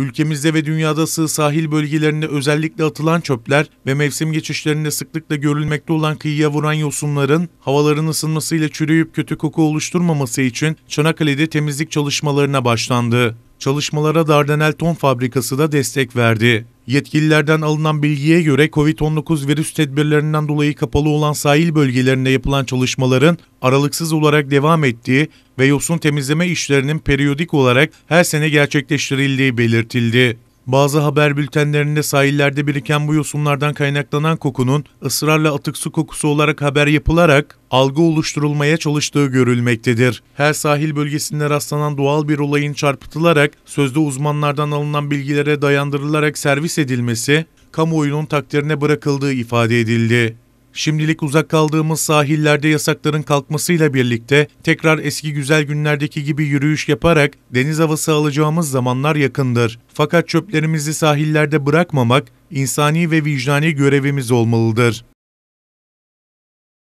Ülkemizde ve dünyada sığ sahil bölgelerinde özellikle atılan çöpler ve mevsim geçişlerinde sıklıkla görülmekte olan kıyıya vuran yosunların havaların ısınmasıyla çürüyüp kötü koku oluşturmaması için Çanakkale'de temizlik çalışmalarına başlandı. Çalışmalara Dardanel Ton Fabrikası da destek verdi. Yetkililerden alınan bilgiye göre COVID-19 virüs tedbirlerinden dolayı kapalı olan sahil bölgelerinde yapılan çalışmaların aralıksız olarak devam ettiği ve yosun temizleme işlerinin periyodik olarak her sene gerçekleştirildiği belirtildi. Bazı haber bültenlerinde sahillerde biriken bu yosunlardan kaynaklanan kokunun ısrarla atık su kokusu olarak haber yapılarak algı oluşturulmaya çalıştığı görülmektedir. Her sahil bölgesinde rastlanan doğal bir olayın çarpıtılarak sözde uzmanlardan alınan bilgilere dayandırılarak servis edilmesi kamuoyunun takdirine bırakıldığı ifade edildi. Şimdilik uzak kaldığımız sahillerde yasakların kalkmasıyla birlikte tekrar eski güzel günlerdeki gibi yürüyüş yaparak deniz havası alacağımız zamanlar yakındır. Fakat çöplerimizi sahillerde bırakmamak insani ve vicdani görevimiz olmalıdır.